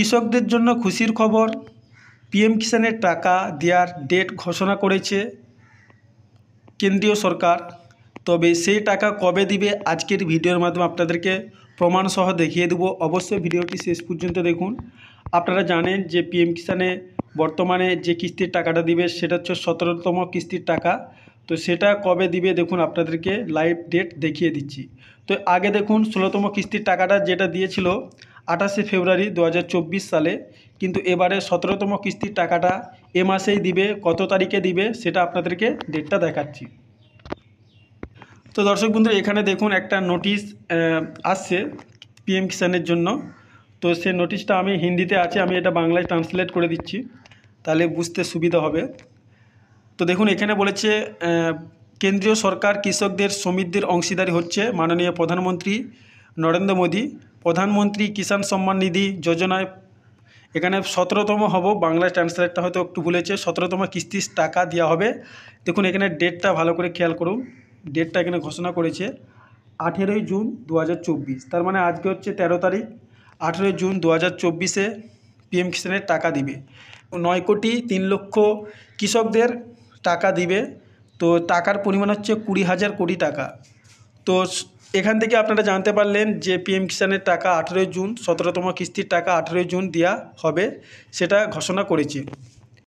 কৃষকদের জন্য খুশির খবর পিএম কিষানের টাকা দেওয়ার ডেট ঘোষণা করেছে কেন্দ্রীয় সরকার তবে সেই টাকা কবে দিবে আজকের ভিডিওর মাধ্যমে আপনাদেরকে প্রমাণসহ দেখিয়ে দেব অবশ্যই ভিডিওটি শেষ পর্যন্ত দেখুন আপনারা জানেন যে পিএম কিষানে বর্তমানে যে কিস্তির টাকাটা দিবে সেটা হচ্ছে সতেরোতম কিস্তির টাকা তো সেটা কবে দিবে দেখুন আপনাদেরকে লাইভ ডেট দেখিয়ে দিচ্ছি তো আগে দেখুন ষোলোতম কিস্তির টাকাটা যেটা দিয়েছিল আঠাশে ফেব্রুয়ারি দু সালে কিন্তু এবারে সতেরোতম কিস্তির টাকাটা এ মাসেই দিবে কত তারিখে দিবে সেটা আপনাদেরকে ডেটটা দেখাচ্ছি তো দর্শক বন্ধু এখানে দেখুন একটা নোটিশ আসছে পিএম কিষানের জন্য তো সে নোটিশটা আমি হিন্দিতে আছে আমি এটা বাংলায় ট্রান্সলেট করে দিচ্ছি তাহলে বুঝতে সুবিধা হবে তো দেখুন এখানে বলেছে কেন্দ্রীয় সরকার কৃষকদের শ্রমিকদের অংশীদারি হচ্ছে মাননীয় প্রধানমন্ত্রী নরেন্দ্র মোদী প্রধানমন্ত্রী কিষাণ সম্মান নিধি যোজনায় এখানে সতেরোতম হব বাংলা ট্রান্সলেটটা হয়তো একটু ভুলেছে সতেরোতম কিস্তির টাকা দেওয়া হবে দেখুন এখানে ডেটটা ভালো করে খেয়াল করুন ডেটটা এখানে ঘোষণা করেছে আঠেরোই জুন দু তার মানে আজকে হচ্ছে তেরো তারিখ আঠেরোই জুন দু হাজার চব্বিশে পিএম কিষাণের টাকা দিবে নয় কোটি তিন লক্ষ কৃষকদের টাকা দিবে তো টাকার পরিমাণ হচ্ছে কুড়ি হাজার কোটি টাকা তো এখান থেকে আপনারা জানতে পারলেন যে পিএম কিষানের টাকা আঠেরোই জুন সতেরোতম কিস্তির টাকা আঠেরোই জুন দেওয়া হবে সেটা ঘোষণা করেছে